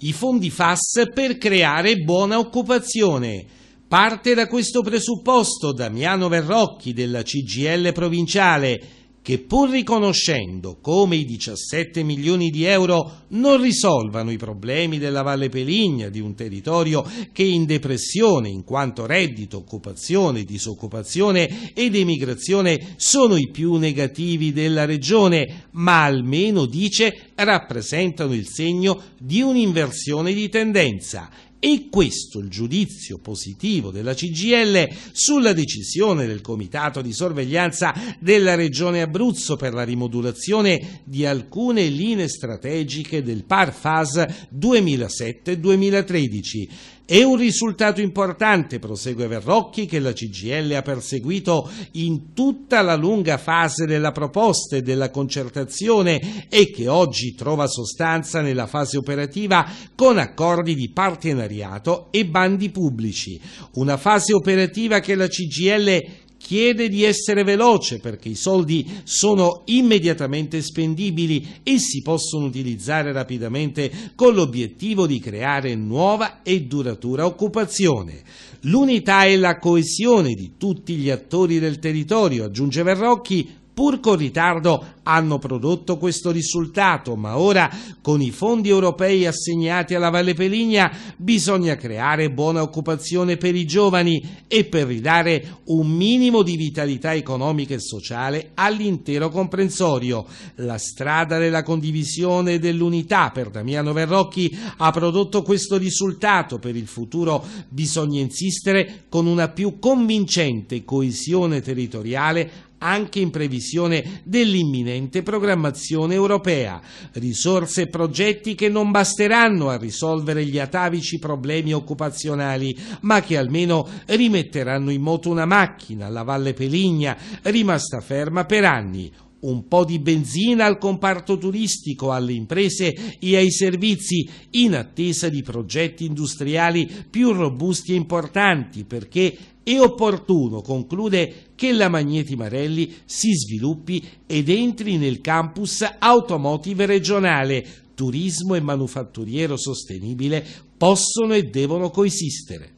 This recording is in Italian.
i fondi FAS per creare buona occupazione. Parte da questo presupposto Damiano Verrocchi della CGL provinciale che pur riconoscendo come i 17 milioni di euro non risolvano i problemi della Valle Peligna, di un territorio che è in depressione in quanto reddito, occupazione, disoccupazione ed emigrazione sono i più negativi della regione, ma almeno dice rappresentano il segno di un'inversione di tendenza e questo il giudizio positivo della CGL sulla decisione del Comitato di sorveglianza della Regione Abruzzo per la rimodulazione di alcune linee strategiche del PARFAS 2007-2013. È un risultato importante, prosegue Verrocchi, che la CGL ha perseguito in tutta la lunga fase della proposta e della concertazione e che oggi trova sostanza nella fase operativa con accordi di partenariato e bandi pubblici. Una fase operativa che la CGL chiede di essere veloce perché i soldi sono immediatamente spendibili e si possono utilizzare rapidamente con l'obiettivo di creare nuova e duratura occupazione. L'unità e la coesione di tutti gli attori del territorio, aggiunge Verrocchi, pur con ritardo, hanno prodotto questo risultato, ma ora con i fondi europei assegnati alla Valle Peligna bisogna creare buona occupazione per i giovani e per ridare un minimo di vitalità economica e sociale all'intero comprensorio. La strada della condivisione e dell'unità per Damiano Verrocchi ha prodotto questo risultato. Per il futuro bisogna insistere con una più convincente coesione territoriale anche in previsione dell'imminente programmazione europea. Risorse e progetti che non basteranno a risolvere gli atavici problemi occupazionali, ma che almeno rimetteranno in moto una macchina, la Valle Peligna, rimasta ferma per anni un po' di benzina al comparto turistico, alle imprese e ai servizi in attesa di progetti industriali più robusti e importanti perché è opportuno, conclude, che la Magneti Marelli si sviluppi ed entri nel campus automotive regionale. Turismo e manufatturiero sostenibile possono e devono coesistere.